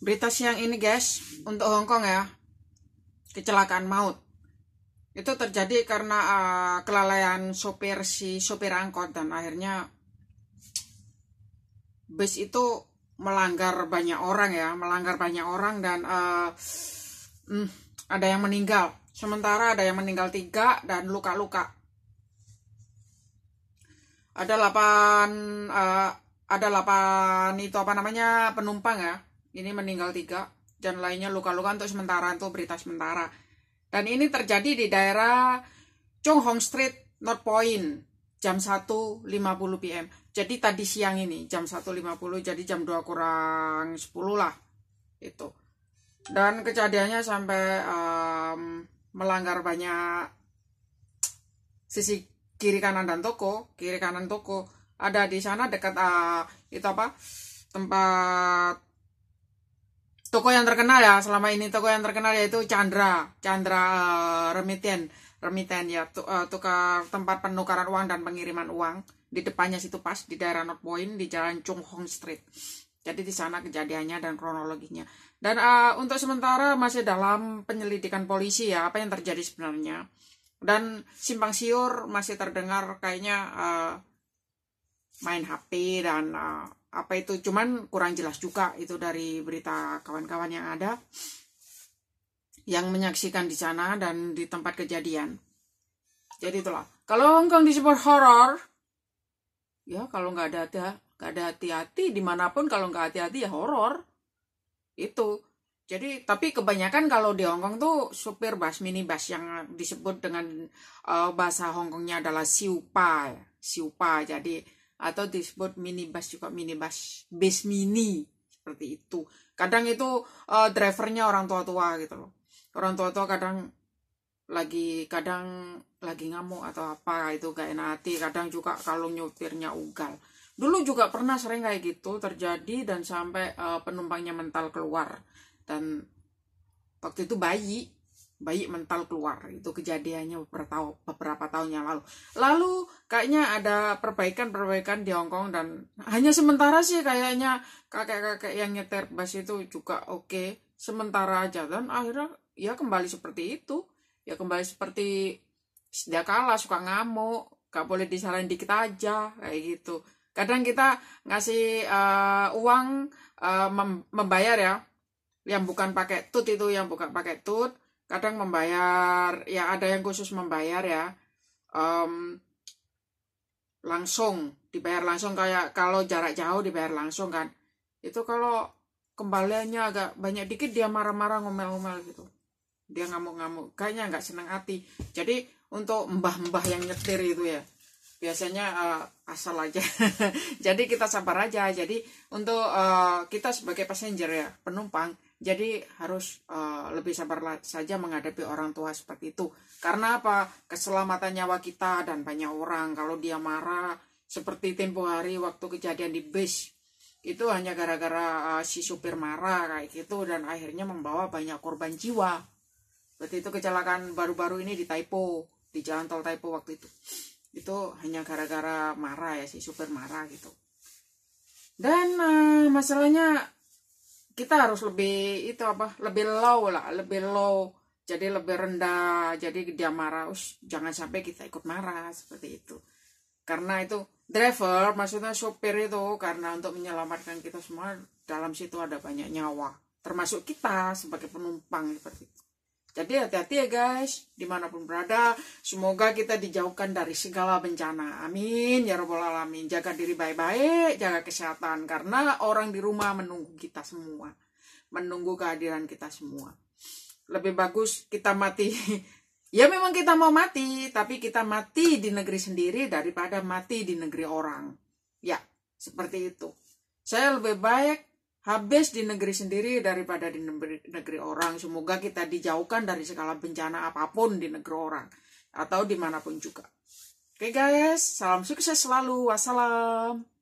berita siang ini guys untuk Hong Kong ya kecelakaan maut itu terjadi karena uh, kelalaian sopir si sopir angkot dan akhirnya bus itu melanggar banyak orang ya melanggar banyak orang dan uh, hmm, ada yang meninggal sementara ada yang meninggal tiga dan luka-luka ada 8 uh, eh, ada 8 itu apa namanya penumpang ya ini meninggal tiga dan lainnya luka-luka untuk sementara itu berita sementara dan ini terjadi di daerah Chung Hong Street North Point jam 1.50 PM jadi tadi siang ini jam 1.50 jadi jam 2 kurang 10 lah itu dan kejadiannya sampai um, melanggar banyak sisi kiri kanan dan toko kiri kanan toko ada di sana dekat uh, itu apa tempat toko yang terkenal ya selama ini toko yang terkenal yaitu Chandra Chandra uh, remiten remiten ya tu, uh, tukar tempat penukaran uang dan pengiriman uang di depannya situ pas di daerah North Point di Jalan Chung Hong Street jadi di sana kejadiannya dan kronologinya dan uh, untuk sementara masih dalam penyelidikan polisi ya apa yang terjadi sebenarnya dan simpang siur masih terdengar kayaknya uh, main HP dan uh, apa itu cuman kurang jelas juga itu dari berita kawan-kawan yang ada yang menyaksikan di sana dan di tempat kejadian jadi itulah kalau Hongkong disebut horror ya kalau nggak ada ada nggak ada hati-hati dimanapun kalau nggak hati-hati ya horror itu jadi tapi kebanyakan kalau di Hongkong tuh supir bus minibus yang disebut dengan uh, bahasa Hongkongnya adalah siupa siupa jadi atau disebut minibus juga minibus bus mini seperti itu kadang itu uh, drivernya orang tua-tua gitu loh orang tua-tua kadang lagi kadang lagi ngamuk atau apa itu gak enak hati kadang juga kalau nyupirnya ugal dulu juga pernah sering kayak gitu terjadi dan sampai uh, penumpangnya mental keluar dan waktu itu bayi bayi mental keluar itu kejadiannya beberapa, tahun beberapa tahun yang lalu lalu kayaknya ada perbaikan-perbaikan di Hong Kong dan hanya sementara sih kayaknya kakek-kakek yang nyetir bus itu juga oke okay. sementara aja dan akhirnya ya kembali seperti itu ya kembali seperti sedia kala suka ngamuk gak boleh disalahin dikit aja kayak gitu kadang kita ngasih uh, uang uh, mem membayar ya yang bukan pakai tut itu yang bukan pakai tut kadang membayar ya ada yang khusus membayar ya um, langsung dibayar langsung kayak kalau jarak jauh dibayar langsung kan itu kalau kembaliannya agak banyak dikit dia marah-marah ngomel-ngomel gitu dia ngamuk-ngamuk kayaknya nggak senang hati jadi untuk mbah-mbah yang nyetir itu ya biasanya uh, asal aja. jadi kita sabar aja. Jadi untuk uh, kita sebagai passenger ya, penumpang, jadi harus uh, lebih sabar saja menghadapi orang tua seperti itu. Karena apa? Keselamatan nyawa kita dan banyak orang kalau dia marah seperti tempo hari waktu kejadian di bus itu hanya gara-gara uh, si supir marah kayak gitu dan akhirnya membawa banyak korban jiwa. Seperti itu kecelakaan baru-baru ini di typo di jalan tol typo waktu itu itu hanya gara-gara marah ya si super marah gitu dan uh, masalahnya kita harus lebih itu apa lebih low lah lebih low jadi lebih rendah jadi dia marah us jangan sampai kita ikut marah seperti itu karena itu driver maksudnya sopir itu karena untuk menyelamatkan kita semua dalam situ ada banyak nyawa termasuk kita sebagai penumpang seperti itu jadi hati-hati ya guys, dimanapun berada, semoga kita dijauhkan dari segala bencana. Amin, ya robbal alamin. Jaga diri baik-baik, jaga kesehatan, karena orang di rumah menunggu kita semua. Menunggu kehadiran kita semua. Lebih bagus kita mati. ya memang kita mau mati, tapi kita mati di negeri sendiri daripada mati di negeri orang. Ya, seperti itu. Saya lebih baik habis di negeri sendiri daripada di negeri orang. Semoga kita dijauhkan dari segala bencana apapun di negeri orang atau dimanapun juga. Oke guys, salam sukses selalu. Wassalam.